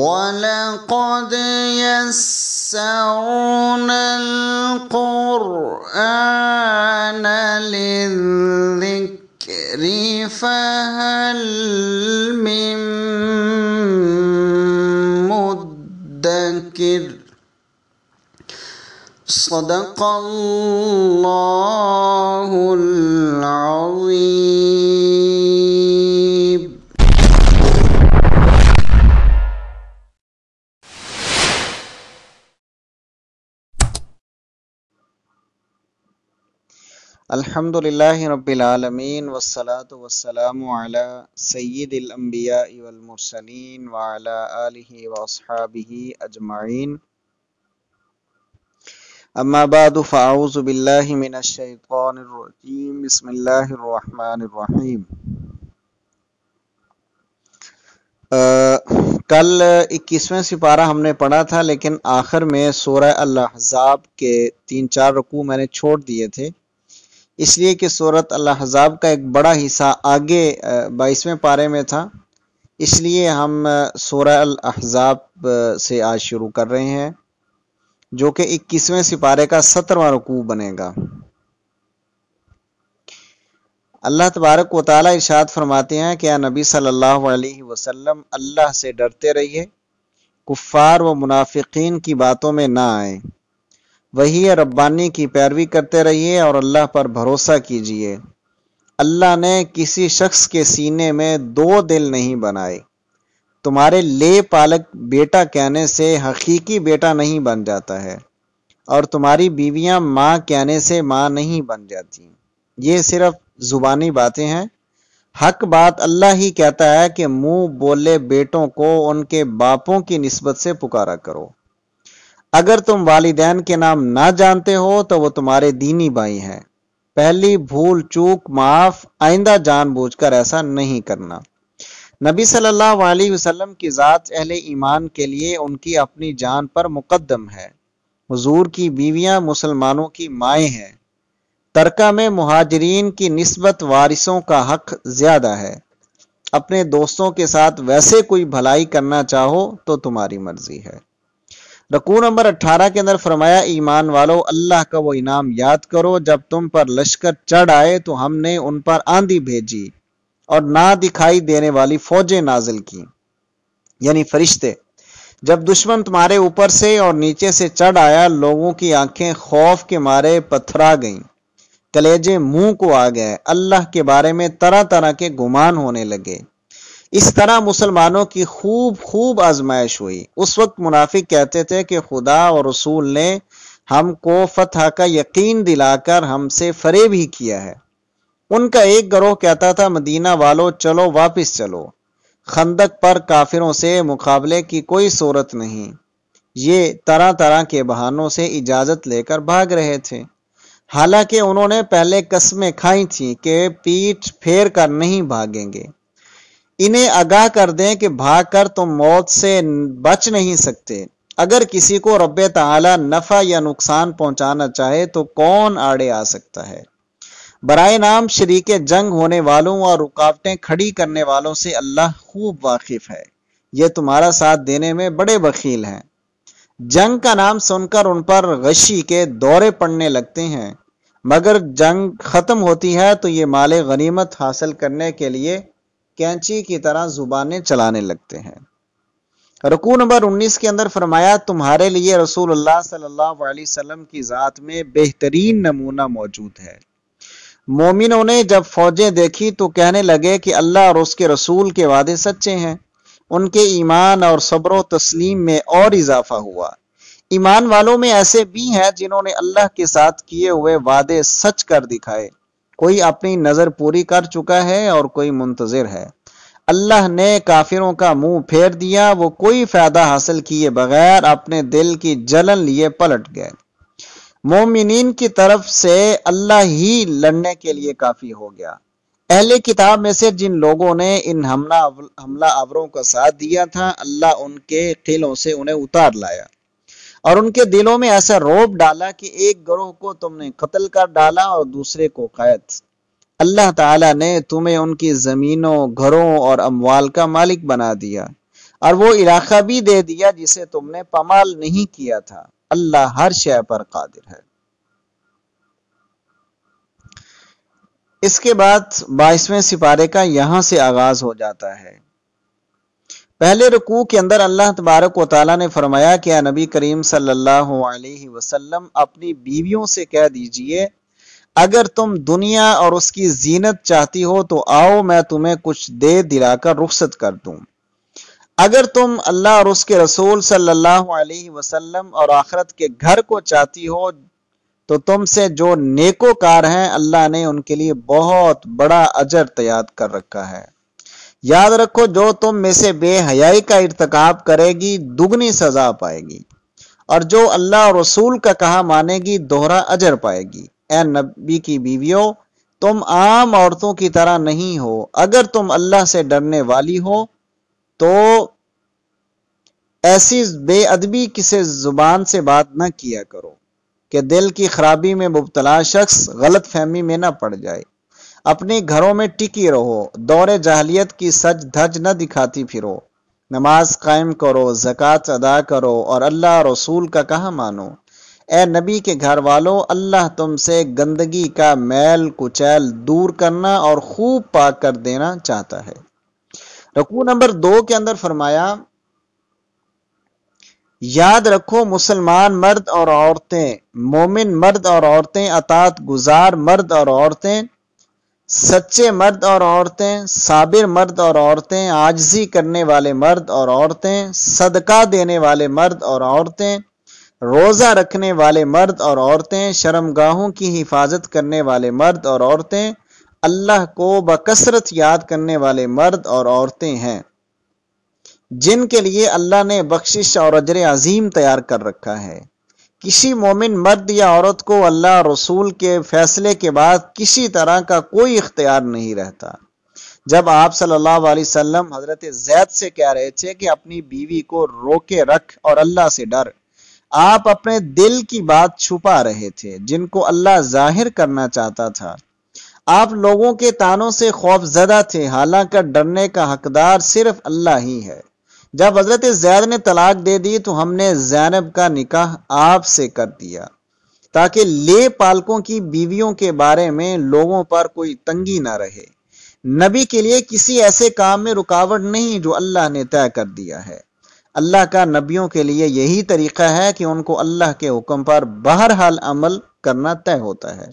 ولقد يسرنا القرآن للذكر فهل من مدكر صدق الله العظيم अल्हम्दुलिल्लाहि रब्बिल आलमीन वस्सलातु वस्सलामु अला सय्यिदिल अंबिया वल मुरसलीन व अला आलिहि अजमाइन अम्मा बाद फअऊजु बिल्लाहि मिनश शैतानिर रजीम बिस्मिल्लाहिर रहमानिर कल 21वें सिपारा हमने पढ़ा था लेकिन आखिर में सूरह अल के तीन चार रुकू मैंने छोड़ दिए थे इसलिए कि सूरत अल्लाहजाब का एक बड़ा हिस्सा आगे बाईसवें पारे में था इसलिए हम सूरह अहजाब से आज शुरू कर रहे हैं जो कि इक्कीसवें सिपारे का सत्रवा रकू बनेगा अल्लाह तबारक व ताली इरशाद फरमाते हैं कि नबी सल्लल्लाहु अलैहि वसल्लम अल्लाह से डरते रहिए कुफ़ार व मुनाफिकीन की बातों में ना आए वही रब्बानी की पैरवी करते रहिए और अल्लाह पर भरोसा कीजिए अल्लाह ने किसी शख्स के सीने में दो दिल नहीं बनाए तुम्हारे ले पालक बेटा कहने से हकीकी बेटा नहीं बन जाता है और तुम्हारी बीवियां माँ कहने से माँ नहीं बन जाती ये सिर्फ जुबानी बातें हैं हक बात अल्लाह ही कहता है कि मुंह बोले बेटों को उनके बापों की नस्बत से पुकारा करो अगर तुम वालिदैन के नाम ना जानते हो तो वो तुम्हारे दीनी भाई हैं पहली भूल चूक माफ आइंदा जानबूझकर ऐसा नहीं करना नबी सल्लल्लाहु अलैहि वसल्लम की ज़ात अहले ईमान के लिए उनकी अपनी जान पर मुकदम है हुजूर की बीवियां मुसलमानों की माएँ हैं तरका में महाजरीन की नस्बत वारिसों का हक ज़्यादा है अपने दोस्तों के साथ वैसे कोई भलाई करना चाहो तो तुम्हारी मर्जी है रकू नंबर 18 के अंदर फरमाया ईमान वालो अल्लाह का वो इनाम याद करो जब तुम पर लश्कर चढ़ आए तो हमने उन पर आंधी भेजी और ना दिखाई देने वाली फौजें नाजिल की यानी फरिश्ते जब दुश्मन तुम्हारे ऊपर से और नीचे से चढ़ आया लोगों की आंखें खौफ के मारे पथरा गईं कलेजे मुंह को आ गए अल्लाह के बारे में तरह तरह के गुमान होने लगे इस तरह मुसलमानों की खूब खूब आजमाइश हुई उस वक्त मुनाफिक कहते थे कि खुदा और रसूल ने हमको फतह का यकीन दिलाकर हमसे फरेब ही किया है उनका एक गरोह कहता था मदीना वालों चलो वापस चलो खंदक पर काफिरों से मुकाबले की कोई सूरत नहीं ये तरह तरह के बहानों से इजाज़त लेकर भाग रहे थे हालांकि उन्होंने पहले कस्में खाई थी कि पीठ फेर कर नहीं भागेंगे इन्हें आगाह कर दें कि भागकर तुम मौत से बच नहीं सकते अगर किसी को रब तला नफ़ा या नुकसान पहुंचाना चाहे तो कौन आड़े आ सकता है बरए नाम शरीक जंग होने वालों और रुकावटें खड़ी करने वालों से अल्लाह खूब वाकिफ है ये तुम्हारा साथ देने में बड़े वकील हैं जंग का नाम सुनकर उन पर गशी के दौरे पड़ने लगते हैं मगर जंग ख़त्म होती है तो ये माले गनीमत हासिल करने के लिए कैंची की तरह जुबानें चलाने लगते हैं रकू नंबर 19 के अंदर फरमाया तुम्हारे लिए रसूल सल्लल्लाहु अलैहि वसल्लम की ज़ात में बेहतरीन नमूना मौजूद है मोमिनों ने जब फौजें देखी तो कहने लगे कि अल्लाह और उसके रसूल के वादे सच्चे हैं उनके ईमान और सब्र तस्लीम में और इजाफा हुआ ईमान वालों में ऐसे भी हैं जिन्होंने अल्लाह के साथ किए हुए वादे सच कर दिखाए कोई अपनी नजर पूरी कर चुका है और कोई मुंतजर है अल्लाह ने काफिरों का मुंह फेर दिया वो कोई फायदा हासिल किए बगैर अपने दिल की जलन लिए पलट गए मोमिन की तरफ से अल्लाह ही लड़ने के लिए काफी हो गया अहले किताब में से जिन लोगों ने इन हमला हमला आवरों का साथ दिया था अल्लाह उनके किलों से उन्हें उतार लाया और उनके दिलों में ऐसा रोब डाला कि एक ग्रोह को तुमने कत्ल कर डाला और दूसरे को कैद अल्लाह ताला ने तुम्हें उनकी ज़मीनों घरों और अमवाल का मालिक बना दिया और वो इलाका भी दे दिया जिसे तुमने पमाल नहीं किया था अल्लाह हर शय पर कादिर है इसके बाद बाईसवें सिपारे का यहां से आगाज हो जाता है पहले रुकू के अंदर अल्लाह तबारक व ने फरमाया कि नबी करीम सल्लल्लाहु अलैहि वसल्लम अपनी बीवियों से कह दीजिए अगर तुम दुनिया और उसकी जीनत चाहती हो तो आओ मैं तुम्हें कुछ दे दिलाकर रुख्सत कर दूं अगर तुम अल्लाह और उसके रसूल सल्लल्लाहु अलैहि वसल्लम और आखरत के घर को चाहती हो तो तुमसे जो नेकोकार हैं अल्लाह ने उनके लिए बहुत बड़ा अजर तैयार कर रखा है याद रखो जो तुम में से बेहयाई का इरतक करेगी दुगनी सजा पाएगी और जो अल्लाह रसूल का कहा मानेगी दोहरा अजर पाएगी ए नबी की बीवियों तुम आम औरतों की तरह नहीं हो अगर तुम अल्लाह से डरने वाली हो तो ऐसी बेअदबी किसे जुबान से बात ना किया करो कि दिल की खराबी में मुबतला शख्स गलत फहमी में ना पड़ जाए अपने घरों में टिकी रहो दौरे जहलियत की सच धज न दिखाती फिरो नमाज कायम करो जक़ात अदा करो और अल्लाह रसूल का कहा मानो ए नबी के घर वालों अल्लाह तुमसे गंदगी का मैल कुचैल दूर करना और खूब पाक कर देना चाहता है रकू नंबर दो के अंदर फरमाया याद रखो मुसलमान मर्द और औरतें मोमिन मर्द और औरतें अतात गुजार मर्द और औरतें सच्चे मर्द और औरतें साबिर मर्द और औरतें आजजी करने वाले मर्द और औरतें सदका देने वाले मर्द और औरतें रोज़ा रखने वाले मर्द और औरतें शर्मगाहों की हिफाजत करने वाले मर्द और औरतें अल्लाह को बकसरत याद करने वाले मर्द और औरतें हैं जिनके लिए अल्लाह ने बख्शिश और अजर अजीम तैयार कर रखा है किसी मोमिन मर्द या औरत को अल्लाह रसूल के फैसले के बाद किसी तरह का कोई इख्तियार नहीं रहता जब आप सल्लल्लाहु अलैहि वसल्लम हजरत जैद से कह रहे थे कि अपनी बीवी को रोके रख और अल्लाह से डर आप अपने दिल की बात छुपा रहे थे जिनको अल्लाह जाहिर करना चाहता था आप लोगों के तानों से खौफजदा थे हालांकि डरने का हकदार सिर्फ अल्लाह ही है जब हज़रत जैद ने तलाक दे दी तो हमने जैनब का निकाह आपसे कर दिया ताकि ले पालकों की बीवियों के बारे में लोगों पर कोई तंगी ना रहे नबी के लिए किसी ऐसे काम में रुकावट नहीं जो अल्लाह ने तय कर दिया है अल्लाह का नबियों के लिए यही तरीका है कि उनको अल्लाह के हुक्म पर बहरहाल अमल करना तय होता है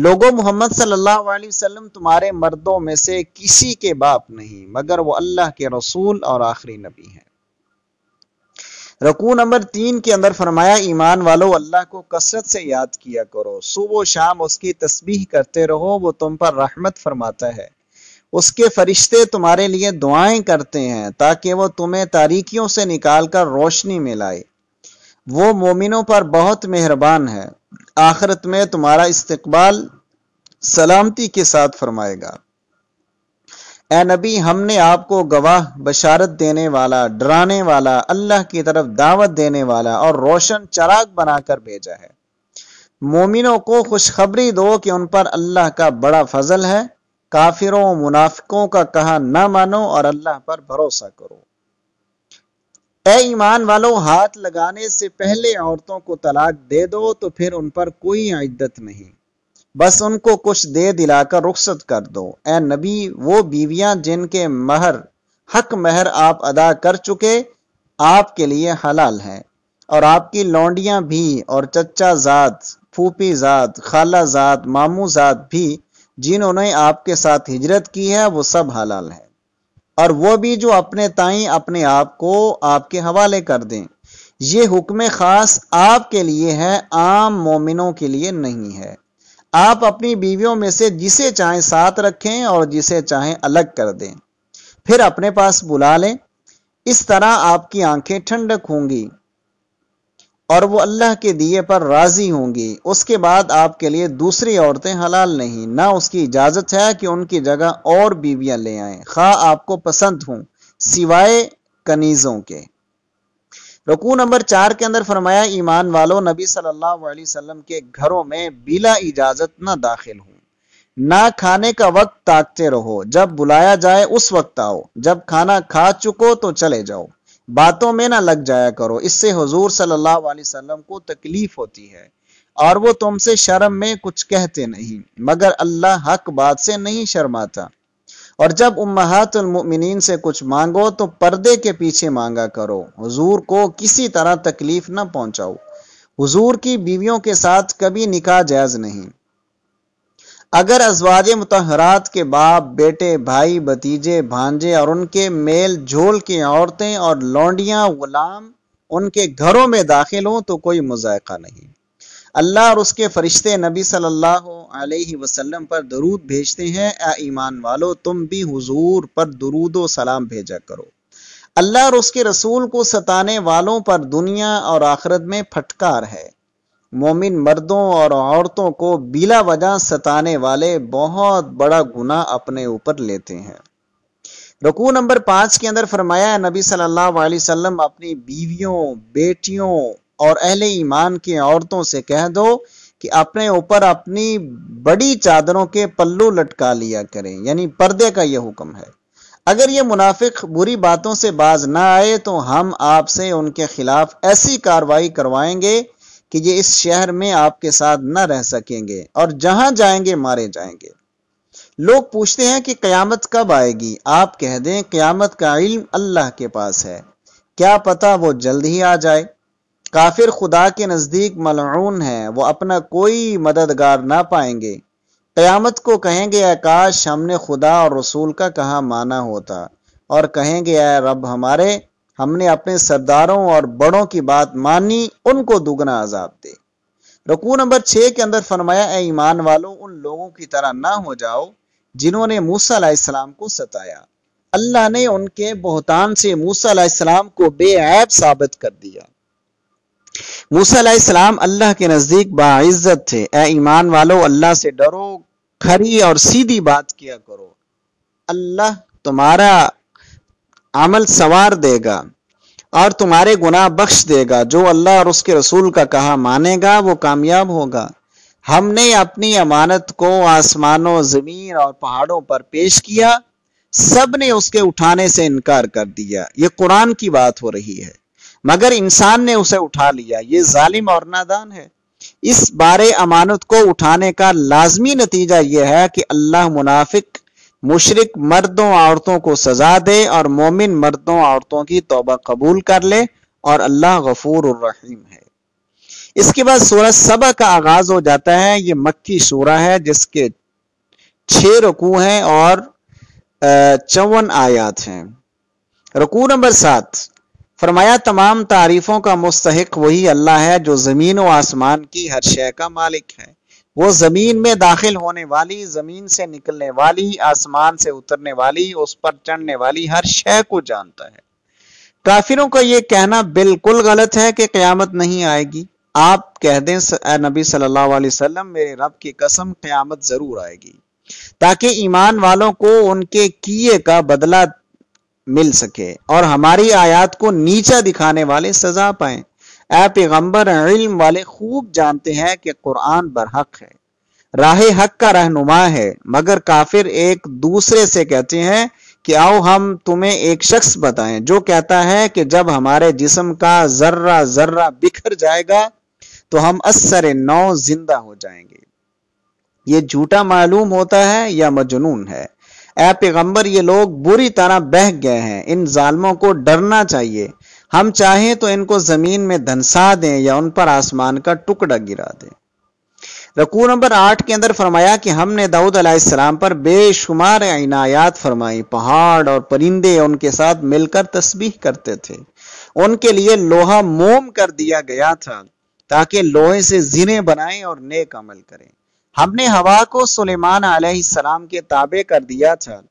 लोगो मोहम्मद सल्लल्लाहु अलैहि वसल्लम तुम्हारे मर्दों में से किसी के बाप नहीं मगर वो अल्लाह के रसूल और आखिरी नबी हैं रकू नंबर तीन के अंदर फरमाया ईमान वालो अल्लाह को कसरत से याद किया करो सुबह शाम उसकी तस्बीह करते रहो वो तुम पर रहमत फरमाता है उसके फरिश्ते तुम्हारे लिए दुआएं करते हैं ताकि वो तुम्हें तारीकियों से निकाल कर रोशनी में लाए वो मोमिनों पर बहुत मेहरबान है आखरत में तुम्हारा इस्तकबाल सलामती के साथ फरमाएगा ए नबी हमने आपको गवाह बशारत देने वाला डराने वाला अल्लाह की तरफ दावत देने वाला और रोशन चराग बनाकर भेजा है मोमिनों को खुशखबरी दो कि उन पर अल्लाह का बड़ा फजल है काफिरों मुनाफिकों का कहा ना मानो और अल्लाह पर भरोसा करो ए ईमान वालों हाथ लगाने से पहले औरतों को तलाक दे दो तो फिर उन पर कोई इद्दत नहीं बस उनको कुछ दे दिलाकर रुख्सत कर दो ए नबी वो बीवियां जिनके महर हक महर आप अदा कर चुके आपके लिए हलाल है और आपकी लौंडियां भी और चचा जात फूफी जात खाला जात मामू जात भी जिन्होंने आपके साथ हिजरत की है वो सब हलाल है और वो भी जो अपने ताई अपने आप को आपके हवाले कर दें ये हुक्म ख़ास आपके लिए है आम मोमिनों के लिए नहीं है आप अपनी बीवियों में से जिसे चाहें साथ रखें और जिसे चाहें अलग कर दें फिर अपने पास बुला लें इस तरह आपकी आंखें ठंडक होंगी और वो अल्लाह के दिए पर राज़ी होंगी उसके बाद आपके लिए दूसरी औरतें हलाल नहीं ना उसकी इजाज़त है कि उनकी जगह और बीवियां ले आए खा आपको पसंद हूं सिवाय कनीज़ों के रकू नंबर चार के अंदर फरमाया ईमान वालों नबी सल्लल्लाहु अलैहि वसल्लम के घरों में बिला इजाज़त ना दाखिल हूं ना खाने का वक्त ताकते रहो जब बुलाया जाए उस वक्त आओ जब खाना खा चुको तो चले जाओ बातों में ना लग जाया करो इससे हुजूर सल्लल्लाहु अलैहि वसल्लम को तकलीफ होती है और वो तुमसे शर्म में कुछ कहते नहीं मगर अल्लाह हक बात से नहीं शर्माता और जब उम्मातमिन से कुछ मांगो तो पर्दे के पीछे मांगा करो हुजूर को किसी तरह तकलीफ ना पहुंचाओ हुजूर की बीवियों के साथ कभी निकाह जायज नहीं अगर अजवाज मतहरात के बाप बेटे भाई भतीजे भांजे और उनके मेल झोल की औरतें और लौंडियाँ गुलाम उनके घरों में दाखिल हों तो कोई मुजायका नहीं अल्लाह और उसके फरिश्ते नबी सल्लल्लाहु अलैहि वसल्लम पर दरूद भेजते हैं ए ईमान वालो तुम भी हुजूर पर दरूद सलाम भेजा करो अल्लाह और उसके रसूल को सताने वालों पर दुनिया और आखरत में फटकार है मोमिन मर्दों और औरतों को बिला वजह सताने वाले बहुत बड़ा गुना अपने ऊपर लेते हैं रकू नंबर पांच के अंदर फरमाया है नबी सल्लल्लाहु अलैहि वसल्लम अपनी बीवियों बेटियों और अहले ईमान की औरतों से कह दो कि अपने ऊपर अपनी बड़ी चादरों के पल्लू लटका लिया करें यानी पर्दे का यह हुक्म है अगर ये मुनाफिक बुरी बातों से बाज ना आए तो हम आपसे उनके खिलाफ ऐसी कार्रवाई करवाएंगे कि ये इस शहर में आपके साथ न रह सकेंगे और जहां जाएंगे मारे जाएंगे लोग पूछते हैं कि क़यामत कब आएगी आप कह दें क़यामत का इल्म अल्लाह के पास है क्या पता वो जल्द ही आ जाए काफिर खुदा के नज़दीक मलून है वो अपना कोई मददगार ना पाएंगे क़यामत को कहेंगे आकाश हमने खुदा और रसूल का कहा माना होता और कहेंगे ए रब हमारे हमने अपने सरदारों और बड़ों की बात मानी उनको दुगना अजाब दे रकू नंबर छह के अंदर फरमाया ए ईमान वालों उन लोगों की तरह ना हो जाओ जिन्होंने मूसा को सताया अल्लाह ने उनके बहुतान से मूसा को बेऐब साबित कर दिया मूसा अल्लाह के नज़दीक बाइज्जत थे ए ईमान वालों अल्लाह से डरो खरी और सीधी बात किया करो अल्लाह तुम्हारा अमल सवार देगा और तुम्हारे गुनाह बख्श देगा जो अल्लाह और उसके रसूल का कहा मानेगा वो कामयाब होगा हमने अपनी अमानत को आसमानों ज़मीन और पहाड़ों पर पेश किया सब ने उसके उठाने से इनकार कर दिया ये कुरान की बात हो रही है मगर इंसान ने उसे उठा लिया ये जालिम और नादान है इस बारे अमानत को उठाने का लाजमी नतीजा यह है कि अल्लाह मुनाफिक मुशरक मर्दों औरतों को सजा दे और मोमिन मर्दों औरतों की तोबा कबूल कर ले और अल्लाह गफूर रहीम है इसके बाद सूरह सबा का आगाज हो जाता है ये मक्की सूरा है जिसके छः रकू हैं और चौवन आयात हैं रकू नंबर सात फरमाया तमाम तारीफों का मुस्तक वही अल्लाह है जो ज़मीन व आसमान की हर शय का मालिक है वो जमीन में दाखिल होने वाली जमीन से निकलने वाली आसमान से उतरने वाली उस पर चढ़ने वाली हर शह को जानता है काफिरों का यह कहना बिल्कुल गलत है कि क्यामत नहीं आएगी आप कह दें नबी सल्लल्लाहु अलैहि वसल्लम मेरे रब की कसम क्यामत जरूर आएगी ताकि ईमान वालों को उनके किए का बदला मिल सके और हमारी आयात को नीचा दिखाने वाले सजा पाए ए पैगम्बर इल्म वाले खूब जानते हैं कि कुरान बरहक है राह हक का रहनुमा है मगर काफिर एक दूसरे से कहते हैं कि आओ हम तुम्हें एक शख्स बताएं जो कहता है कि जब हमारे जिस्म का जर्रा जर्रा बिखर जाएगा तो हम असर नौ जिंदा हो जाएंगे ये झूठा मालूम होता है या मजनून है ए पैगम्बर ये लोग बुरी तरह बह गए हैं इन जालमों को डरना चाहिए हम चाहें तो इनको जमीन में धनसा दें या उन पर आसमान का टुकड़ा गिरा दें रकू नंबर आठ के अंदर फरमाया कि हमने दाऊद अलैहिस्सलाम पर बेशुमार इनायात फरमाई पहाड़ और परिंदे उनके साथ मिलकर तस्बीह करते थे उनके लिए लोहा मोम कर दिया गया था ताकि लोहे से जीने बनाएं और नेक अमल करें हमने हवा को सुलेमान अलैहिस्सलाम के ताबे कर दिया था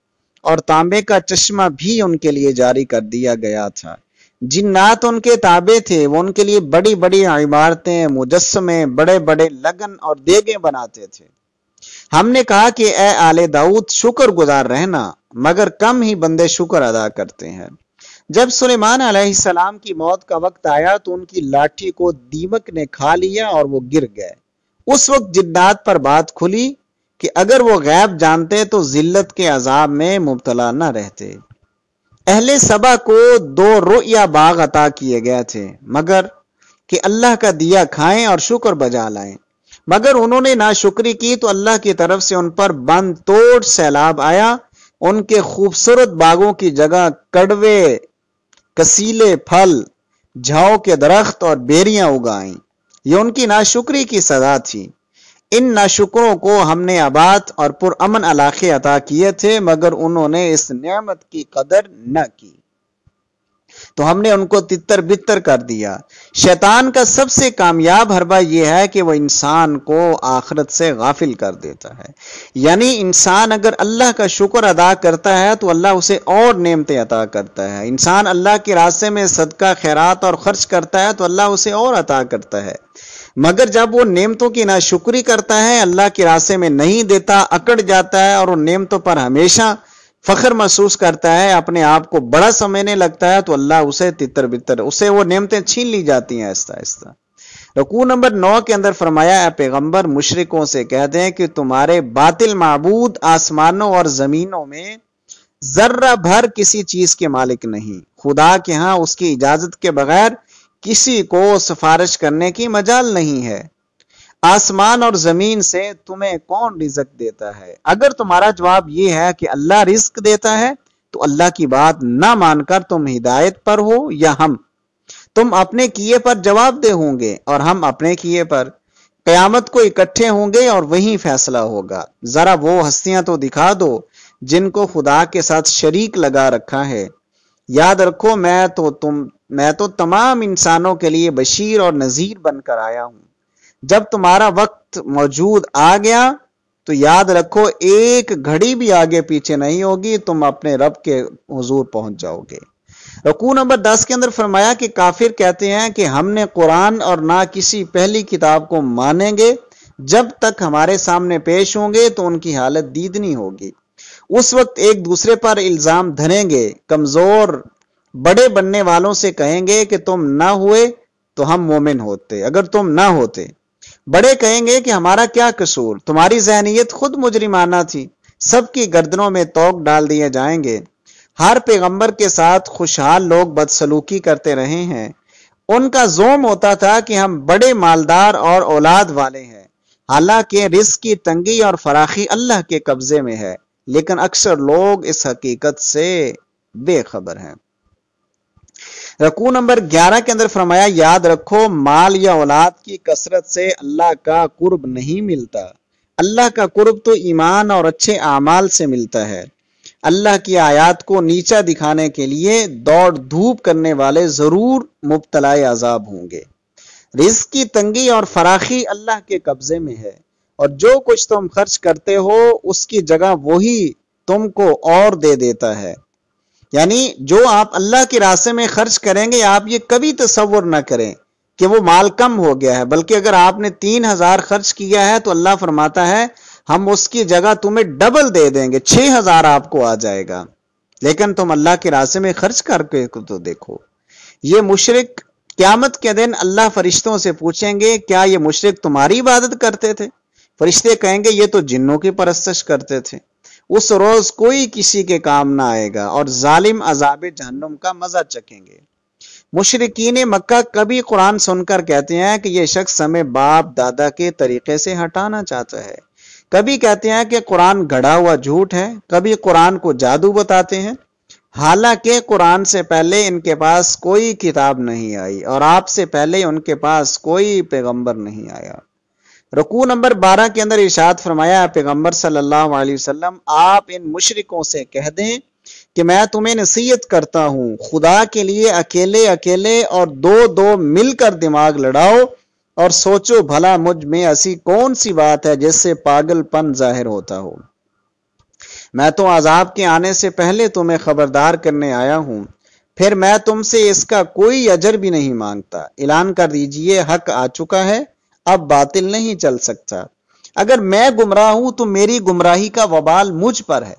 और तांबे का चश्मा भी उनके लिए जारी कर दिया गया था जिन्नात उनके ताबे थे वो उनके लिए बड़ी बड़ी इमारतें मुजस्मे बड़े बड़े लगन और देगे बनाते थे हमने कहा कि ए आले दाऊद शुक्र गुजार रहना मगर कम ही बंदे शुक्र अदा करते हैं जब सुलेमान अलैहिस्सलाम की मौत का वक्त आया तो उनकी लाठी को दीमक ने खा लिया और वो गिर गए उस वक्त जिन्नात पर बात खुली कि अगर वो गैब जानते तो जिल्लत के अजाब में मुबतला न रहते अहले सबा को दो या बाग अता किए गए थे मगर कि अल्लाह का दिया खाएं और शुक्र बजा लाएं मगर उन्होंने ना शुक्री की तो अल्लाह की तरफ से उन पर बंद तोड़ सैलाब आया उनके खूबसूरत बागों की जगह कड़वे कसीले फल झाओ के दरख्त और बेरियां उगाई ये उनकी नाशुक्री की सजा थी इन नाशुकरों को हमने आबाद और पुरमन इलाके अदा किए थे मगर उन्होंने इस नियामत की कदर न की तो हमने उनको तितर बितर कर दिया शैतान का सबसे कामयाब हरबा यह है कि वह इंसान को आखरत से गाफिल कर देता है यानी इंसान अगर अल्लाह का शुक्र अदा करता है तो अल्लाह उसे और नेमतें अता करता है इंसान अल्लाह के रास्ते में सदका खैरात और खर्च करता है तो अल्लाह उसे और अता करता है मगर जब वो नेमतों की नाशुक्री करता है अल्लाह के रास्ते में नहीं देता अकड़ जाता है और उन नेमतों पर हमेशा फख्र महसूस करता है अपने आप को बड़ा समझने लगता है तो अल्लाह उसे तितर बितर उसे वो नेमतें छीन ली जाती हैं ऐसा आहिस्ता रकू नंबर नौ के अंदर फरमाया पैगंबर मुशरकों से कहते हैं कि तुम्हारे बातिल मबूद आसमानों और ज़मीनों में जर्रा भर किसी चीज़ के मालिक नहीं खुदा के यहां उसकी इजाज़त के बगैर किसी को सिफारिश करने की मजाल नहीं है आसमान और जमीन से तुम्हें कौन रिजक देता है अगर तुम्हारा जवाब यह है कि अल्लाह रिस्क देता है तो अल्लाह की बात ना मानकर तुम हिदायत पर हो या हम तुम अपने किए पर जवाब दे होंगे और हम अपने किए पर कयामत को इकट्ठे होंगे और वही फैसला होगा जरा वो हस्तियां तो दिखा दो जिनको खुदा के साथ शरीक लगा रखा है याद रखो मैं तो तुम मैं तो तमाम इंसानों के लिए बशीर और नज़ीर बनकर आया हूं जब तुम्हारा वक्त मौजूद आ गया तो याद रखो एक घड़ी भी आगे पीछे नहीं होगी तुम अपने रब के हजूर पहुंच जाओगे रकू नंबर दस के अंदर फरमाया कि काफिर कहते हैं कि हमने कुरान और ना किसी पहली किताब को मानेंगे जब तक हमारे सामने पेश होंगे तो उनकी हालत दीदनी होगी उस वक्त एक दूसरे पर इल्ज़ाम धरेंगे कमज़ोर बड़े बनने वालों से कहेंगे कि तुम ना हुए तो हम मोमिन होते अगर तुम ना होते बड़े कहेंगे कि हमारा क्या कसूर तुम्हारी जहनीत खुद मुजरिमाना थी सबकी गर्दनों में तोक डाल दिए जाएंगे हर पैगंबर के साथ खुशहाल लोग बदसलूकी करते रहे हैं उनका जोम होता था कि हम बड़े मालदार और औलाद वाले हैं हालांकि रिस्क की तंगी और फराखी अल्लाह के कब्जे में है लेकिन अक्सर लोग इस हकीकत से बेखबर हैं रकू नंबर 11 के अंदर फरमाया याद रखो माल या औलाद की कसरत से अल्लाह का कुर्ब नहीं मिलता अल्लाह का कुर्ब तो ईमान और अच्छे अमाल से मिलता है अल्लाह की आयात को नीचा दिखाने के लिए दौड़ धूप करने वाले ज़रूर मुबतला आजाब होंगे रिस्क की तंगी और फराखी अल्लाह के कब्ज़े में है और जो कुछ तुम खर्च करते हो उसकी जगह वही तुमको और दे देता है यानी जो आप अल्लाह के रास्ते में खर्च करेंगे आप ये कभी तस्वर ना करें कि वो माल कम हो गया है बल्कि अगर आपने तीन हजार खर्च किया है तो अल्लाह फरमाता है हम उसकी जगह तुम्हें डबल दे देंगे छह हजार आपको आ जाएगा लेकिन तुम अल्लाह के रास्ते में खर्च करके तो देखो ये मुशरक क्यामत के दिन अल्लाह फरिश्तों से पूछेंगे क्या ये मुशरक तुम्हारी इबादत करते थे फरिश्ते कहेंगे ये तो जिन्नों की परस्तश करते थे उस रोज कोई किसी के काम ना आएगा और जालिम अजाब जहनुम का मजा चखेंगे मुशरकिन मक्का कभी कुरान सुनकर कहते हैं कि यह शख्स हमें बाप दादा के तरीके से हटाना चाहता है कभी कहते हैं कि कुरान घड़ा हुआ झूठ है कभी कुरान को जादू बताते हैं हालांकि कुरान से पहले इनके पास कोई किताब नहीं आई और आपसे पहले उनके पास कोई पैगंबर नहीं आया रकू नंबर 12 के अंदर इशाद फरमाया पैगम्बर सल्लल्लाहु अलैहि वसल्लम आप इन मुशरकों से कह दें कि मैं तुम्हें नसीहत करता हूँ खुदा के लिए अकेले अकेले और दो दो मिलकर दिमाग लड़ाओ और सोचो भला मुझ में ऐसी कौन सी बात है जिससे पागलपन जाहिर होता हो मैं तो आजाब के आने से पहले तुम्हें खबरदार करने आया हूँ फिर मैं तुमसे इसका कोई अजर भी नहीं मांगता ऐलान कर दीजिए हक आ चुका है अब बातिल नहीं चल सकता अगर मैं गुमराह हूं तो मेरी गुमराही का वबाल मुझ पर है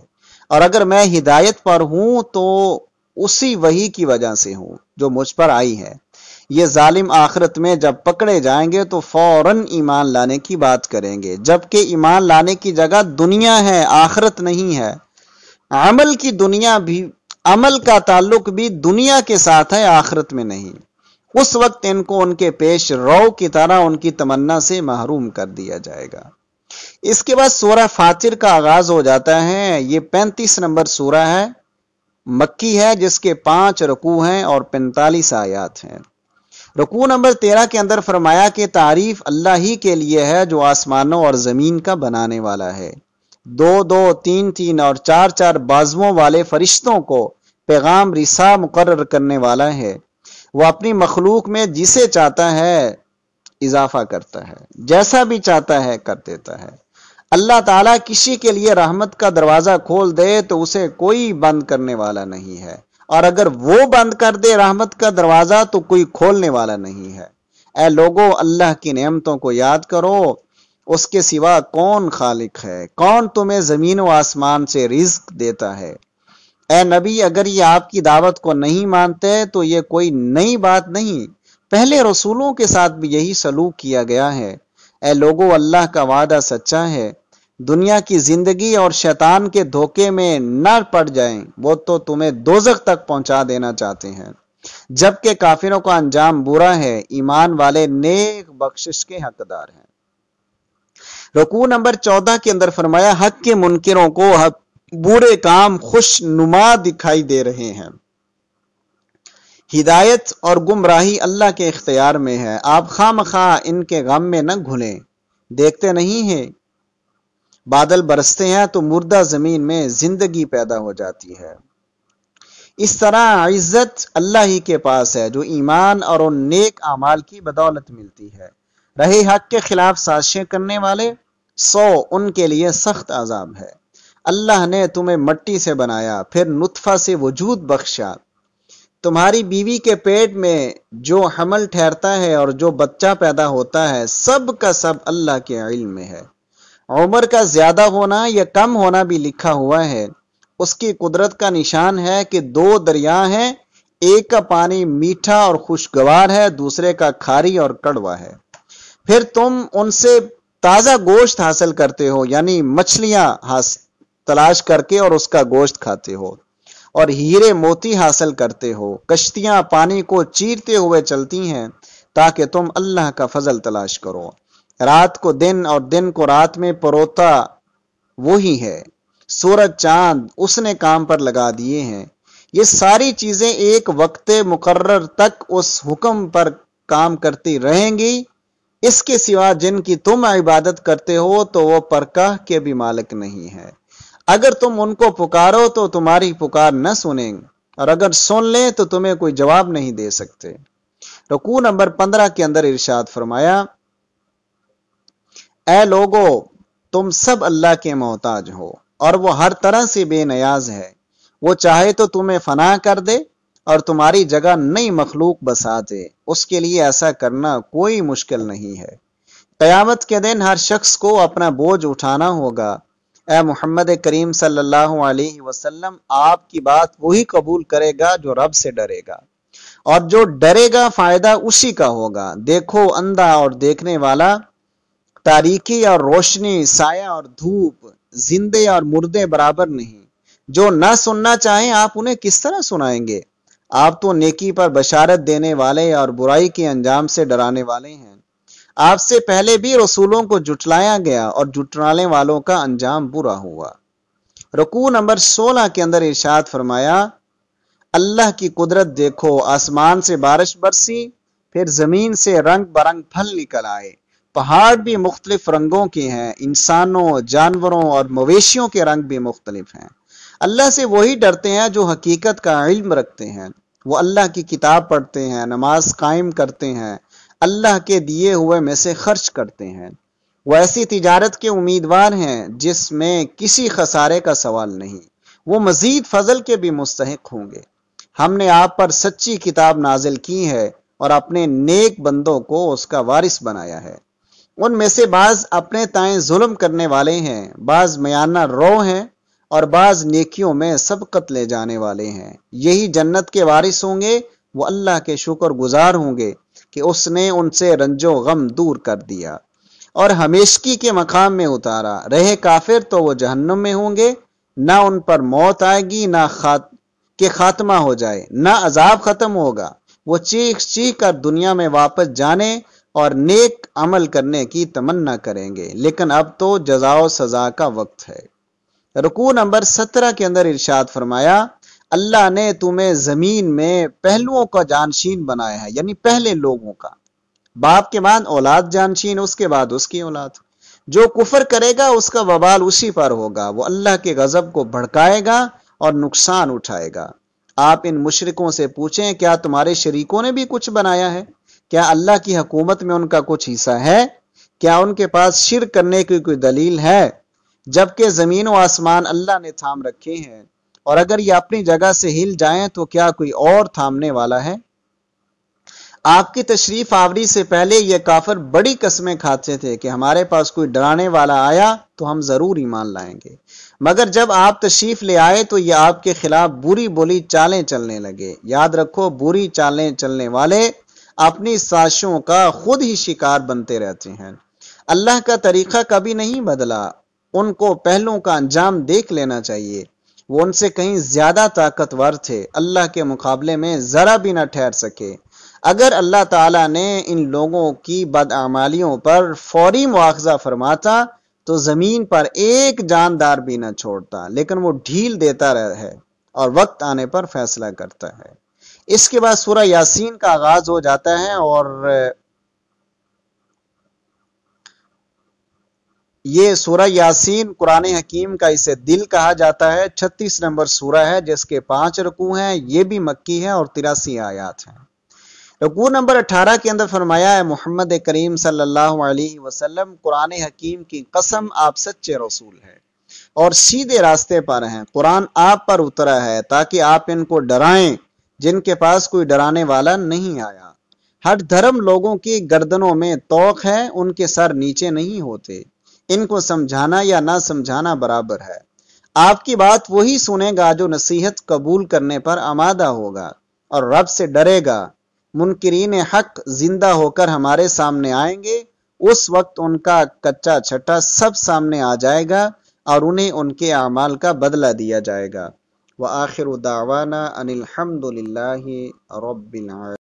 और अगर मैं हिदायत पर हूं तो उसी वही की वजह से हूं जो मुझ पर आई है ये जालिम आखिरत में जब पकड़े जाएंगे तो फौरन ईमान लाने की बात करेंगे जबकि ईमान लाने की जगह दुनिया है आखिरत नहीं है अमल की दुनिया भी अमल का ताल्लुक भी दुनिया के साथ है आखिरत में नहीं उस वक्त इनको उनके पेश रौ की तरह उनकी तमन्ना से महरूम कर दिया जाएगा इसके बाद सूरह फातिर का आगाज हो जाता है ये 35 नंबर सूरह है मक्की है जिसके पांच रकू हैं और 45 आयात हैं रकू नंबर 13 के अंदर फरमाया कि तारीफ अल्लाह ही के लिए है जो आसमानों और ज़मीन का बनाने वाला है दो दो तीन तीन और चार चार बाजुओं वाले फरिश्तों को पैगाम रिसा मुकर करने वाला है वो अपनी मखलूक में जिसे चाहता है इजाफा करता है जैसा भी चाहता है कर देता है अल्लाह ताला किसी के लिए रहमत का दरवाज़ा खोल दे तो उसे कोई बंद करने वाला नहीं है और अगर वो बंद कर दे रहमत का दरवाज़ा तो कोई खोलने वाला नहीं है ए लोगों अल्लाह की नेमतों को याद करो उसके सिवा कौन खालिक है कौन तुम्हें ज़मीन व आसमान से रिज्क देता है ए नबी अगर ये आपकी दावत को नहीं मानते तो ये कोई नई बात नहीं पहले रसूलों के साथ भी यही सलूक किया गया है ए लोगो अल्लाह का वादा सच्चा है दुनिया की जिंदगी और शैतान के धोखे में न पड़ जाए वो तो तुम्हें दोजक तक पहुंचा देना चाहते हैं जबकि काफिरों का अंजाम बुरा है ईमान वाले नेक बख्शिश के हकदार हैं रकू नंबर चौदह के अंदर फरमाया हक के मुनकरों को हक बुरे काम खुशनुमा दिखाई दे रहे हैं हिदायत और गुमराही अल्लाह के इख्तियार में है आप खाम खा इनके गम में न घुलें देखते नहीं हैं बादल बरसते हैं तो मुर्दा ज़मीन में ज़िंदगी पैदा हो जाती है इस तरह इज़्ज़त अल्लाह ही के पास है जो ईमान और उन नेक आमाल की बदौलत मिलती है रहे हक के खिलाफ साजिशें करने वाले सौ उनके लिए सख्त आज़ाब है अल्लाह ने तुम्हें मट्टी से बनाया फिर नुतफा से वजूद बख्शा तुम्हारी बीवी के पेट में जो हमल ठहरता है और जो बच्चा पैदा होता है सब का सब अल्लाह के इल्म में है उम्र का ज़्यादा होना या कम होना भी लिखा हुआ है उसकी कुदरत का निशान है कि दो दरिया हैं एक का पानी मीठा और खुशगवार है दूसरे का खारी और कड़वा है फिर तुम उनसे ताज़ा गोश्त हासिल करते हो यानी मछलियां तलाश करके और उसका गोश्त खाते हो और हीरे मोती हासिल करते हो कश्तियां पानी को चीरते हुए चलती हैं ताकि तुम अल्लाह का फजल तलाश करो रात को दिन और दिन को रात में परोता वो ही है सूरज चांद उसने काम पर लगा दिए हैं ये सारी चीज़ें एक वक्त मुकर्र तक उस हुक्म पर काम करती रहेंगी इसके सिवा जिनकी तुम इबादत करते हो तो वो परका के भी मालिक नहीं है अगर तुम उनको पुकारो तो तुम्हारी पुकार न सुनेंगे और अगर सुन लें तो तुम्हें कोई जवाब नहीं दे सकते रकू नंबर पंद्रह के अंदर इरशाद फरमाया ए लोगो तुम सब अल्लाह के मोहताज हो और वो हर तरह से बेनयाज है वो चाहे तो तुम्हें फना कर दे और तुम्हारी जगह नई मखलूक बसा दे उसके लिए ऐसा करना कोई मुश्किल नहीं है कयामत के दिन हर शख्स को अपना बोझ उठाना होगा ए मोहम्मद करीम सल्लल्लाहु अलैहि वसल्लम आपकी बात वही कबूल करेगा जो रब से डरेगा और जो डरेगा फायदा उसी का होगा देखो अंधा और देखने वाला तारीखी और रोशनी साया और धूप जिंदे और मुर्दे बराबर नहीं जो ना सुनना चाहे आप उन्हें किस तरह सुनाएंगे आप तो नेकी पर बशारत देने वाले और बुराई के अंजाम से डराने वाले हैं आपसे पहले भी रसूलों को जुटलाया गया और जुटलाने वालों का अंजाम बुरा हुआ रकू नंबर 16 के अंदर इर्शाद फरमाया अल्लाह की कुदरत देखो आसमान से बारिश बरसी फिर जमीन से रंग बरंग फल निकल आए पहाड़ भी मुख्तलिफ रंगों के हैं इंसानों जानवरों और मवेशियों के रंग भी मुख्तलिफ हैं अल्लाह से वही डरते हैं जो हकीकत का इल्म रखते हैं वो अल्लाह की किताब पढ़ते हैं नमाज कायम करते हैं अल्लाह के दिए हुए में से खर्च करते हैं वो ऐसी तिजारत के उम्मीदवार हैं जिसमें किसी खसारे का सवाल नहीं वो मजीद फजल के भी मुस्तक होंगे हमने आप पर सच्ची किताब नाजिल की है और अपने नेक बंदों को उसका वारिस बनाया है उनमें से बाज अपने ताएं जुल्म करने वाले हैं बाज मयाना रो हैं और बाज नेकियों में सबकत ले जाने वाले हैं यही जन्नत के वारिस होंगे वो अल्लाह के शुक्र गुजार होंगे कि उसने उनसे रंजो गम दूर कर दिया और हमेशकी के मकाम में उतारा रहे काफिर तो वो जहन्नुम में होंगे ना उन पर मौत आएगी ना खात के खात्मा हो जाए ना अजाब ख़त्म होगा वो चीख चीख कर दुनिया में वापस जाने और नेक अमल करने की तमन्ना करेंगे लेकिन अब तो जजाओ सजा का वक्त है रुकू नंबर सत्रह के अंदर इर्शाद फरमाया अल्लाह ने तुम्हें ज़मीन में पहलुओं का जानशीन बनाया है यानी पहले लोगों का बाप के बाद औलाद जानशीन उसके बाद उसकी औलाद जो कुफर करेगा उसका बवाल उसी पर होगा वो अल्लाह के गज़ब को भड़काएगा और नुकसान उठाएगा आप इन मुशरकों से पूछें क्या तुम्हारे शरीकों ने भी कुछ बनाया है क्या अल्लाह की हकूमत में उनका कुछ हिस्सा है क्या उनके पास शिर करने की कोई दलील है जबकि ज़मीन व आसमान अल्लाह ने थाम रखे हैं और अगर ये अपनी जगह से हिल जाए तो क्या कोई और थामने वाला है आपकी तशरीफ आवरी से पहले ये काफर बड़ी कस्में खाते थे कि हमारे पास कोई डराने वाला आया तो हम ज़रूर ईमान लाएंगे मगर जब आप तशरीफ ले आए तो ये आपके खिलाफ बुरी बोली चालें चलने लगे याद रखो बुरी चालें चलने वाले अपनी साशों का खुद ही शिकार बनते रहते हैं अल्लाह का तरीक़ा कभी नहीं बदला उनको पहलों का अंजाम देख लेना चाहिए वो उनसे कहीं ज़्यादा ताकतवर थे अल्लाह के मुकाबले में ज़रा भी ना ठहर सके अगर अल्लाह ताला ने इन लोगों की बदआमालियों पर फौरी मुआवजा फरमाता तो ज़मीन पर एक जानदार भी ना छोड़ता लेकिन वो ढील देता रहा है और वक्त आने पर फैसला करता है इसके बाद सूरह यासीन का आगाज़ हो जाता है और ये सूरह यासीन कुरान हकीम का इसे दिल कहा जाता है 36 नंबर सूरह है जिसके पांच रकू हैं ये भी मक्की है और तिरासी आयात हैं रकू नंबर 18 के अंदर फरमाया है मोहम्मद करीम सल्लल्लाहु अलैहि वसल्लम कुरान हकीम की कसम आप सच्चे रसूल हैं और सीधे रास्ते पर हैं कुरान आप पर उतरा है ताकि आप इनको डराएं जिनके पास कोई डराने वाला नहीं आया हर धर्म लोगों की गर्दनों में तोक है उनके सर नीचे नहीं होते इनको समझाना या ना समझाना बराबर है आपकी बात वही सुनेगा जो नसीहत कबूल करने पर आमादा होगा और रब से डरेगा मुनकरीन हक जिंदा होकर हमारे सामने आएंगे उस वक्त उनका कच्चा छट्टा सब सामने आ जाएगा और उन्हें उनके अमाल का बदला दिया जाएगा व आखिर दावाना अनिलहमदिल्ला